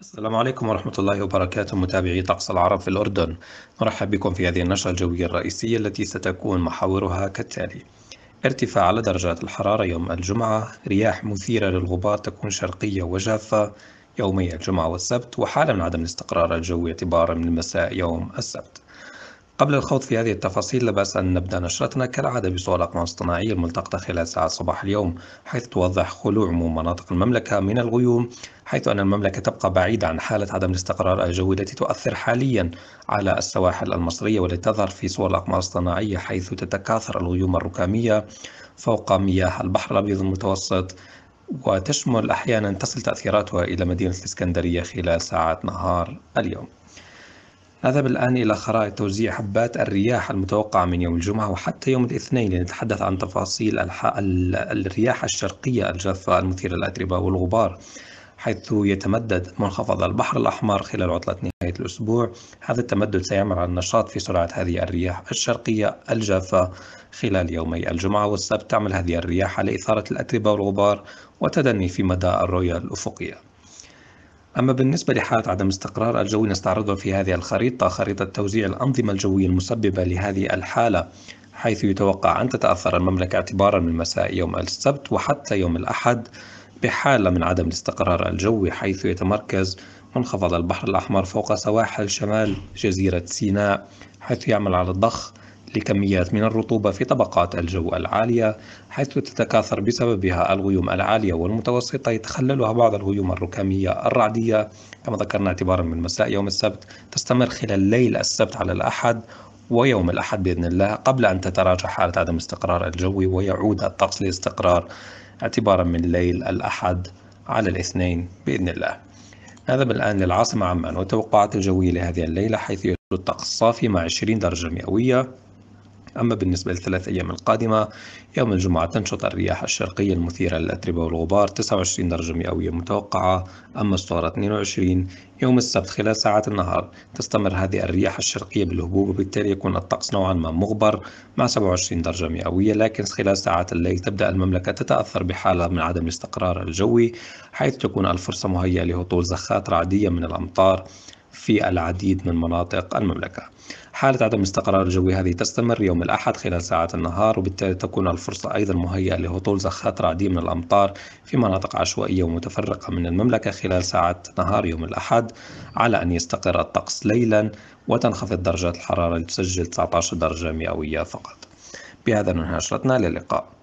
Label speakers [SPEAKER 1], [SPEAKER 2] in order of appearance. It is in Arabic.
[SPEAKER 1] السلام عليكم ورحمة الله وبركاته متابعي طقس العرب في الأردن نرحب بكم في هذه النشرة الجوية الرئيسية التي ستكون محاورها كالتالي ارتفاع على درجات الحرارة يوم الجمعة رياح مثيرة للغبار تكون شرقية وجافة يومي الجمعة والسبت وحالة من عدم الاستقرار الجوي اعتبارا من مساء يوم السبت قبل الخوض في هذه التفاصيل لبأس أن نبدأ نشرتنا كالعادة بصور أقمار اصطناعية الملتقطة خلال ساعات صباح اليوم حيث توضح خلو عموم مناطق المملكة من الغيوم حيث أن المملكة تبقى بعيدة عن حالة عدم الاستقرار الجوي التي تؤثر حاليا على السواحل المصرية والتي تظهر في صور الأقمار الصناعية حيث تتكاثر الغيوم الركامية فوق مياه البحر الأبيض المتوسط وتشمل أحيانا تصل تأثيراتها إلى مدينة الإسكندرية خلال ساعات نهار اليوم نذهب الآن إلى خرائط توزيع حبات الرياح المتوقعة من يوم الجمعة وحتى يوم الاثنين لنتحدث عن تفاصيل الرياح الشرقية الجافة المثيرة للأتربة والغبار حيث يتمدد منخفض البحر الأحمر خلال عطلة نهاية الأسبوع هذا التمدد سيعمل على النشاط في سرعة هذه الرياح الشرقية الجافة خلال يومي الجمعة والسبت تعمل هذه الرياح على إثارة الأتربة والغبار وتدني في مدى الرؤية الأفقية أما بالنسبة لحالة عدم استقرار الجوي نستعرضها في هذه الخريطة خريطة توزيع الأنظمة الجوية المسببة لهذه الحالة حيث يتوقع أن تتأثر المملكة اعتبارا من مساء يوم السبت وحتى يوم الأحد بحالة من عدم الاستقرار الجوي حيث يتمركز منخفض البحر الأحمر فوق سواحل شمال جزيرة سيناء حيث يعمل على الضخ لكميات من الرطوبة في طبقات الجو العالية حيث تتكاثر بسببها الغيوم العالية والمتوسطة يتخللها بعض الغيوم الركامية الرعدية كما ذكرنا اعتبارا من مساء يوم السبت تستمر خلال ليل السبت على الأحد ويوم الأحد بإذن الله قبل أن تتراجع حالة عدم استقرار الجوي ويعود الطقس لاستقرار اعتبارا من ليل الأحد على الاثنين بإذن الله نذهب الآن للعاصمة عمان والتوقعات الجوية لهذه الليلة حيث يعود الطقس صافي مع 20 درجة مئوية أما بالنسبة للثلاث أيام القادمة يوم الجمعة تنشط الرياح الشرقية المثيرة للأتربة والغبار 29 درجة مئوية متوقعة أما الصورة 22 يوم السبت خلال ساعات النهار تستمر هذه الرياح الشرقية بالهبوب وبالتالي يكون الطقس نوعا ما مغبر مع 27 درجة مئوية لكن خلال ساعات الليل تبدأ المملكة تتأثر بحالة من عدم الاستقرار الجوي حيث تكون الفرصة مهيئة لهطول زخات رعدية من الأمطار في العديد من مناطق المملكة حالة عدم استقرار الجوي هذه تستمر يوم الأحد خلال ساعات النهار وبالتالي تكون الفرصة أيضا مهيئة لهطول زخات رعدية من الأمطار في مناطق عشوائية ومتفرقة من المملكة خلال ساعات نهار يوم الأحد على أن يستقر الطقس ليلا وتنخفض درجات الحرارة لتسجل 19 درجة مئوية فقط بهذا ننهي نشرتنا للقاء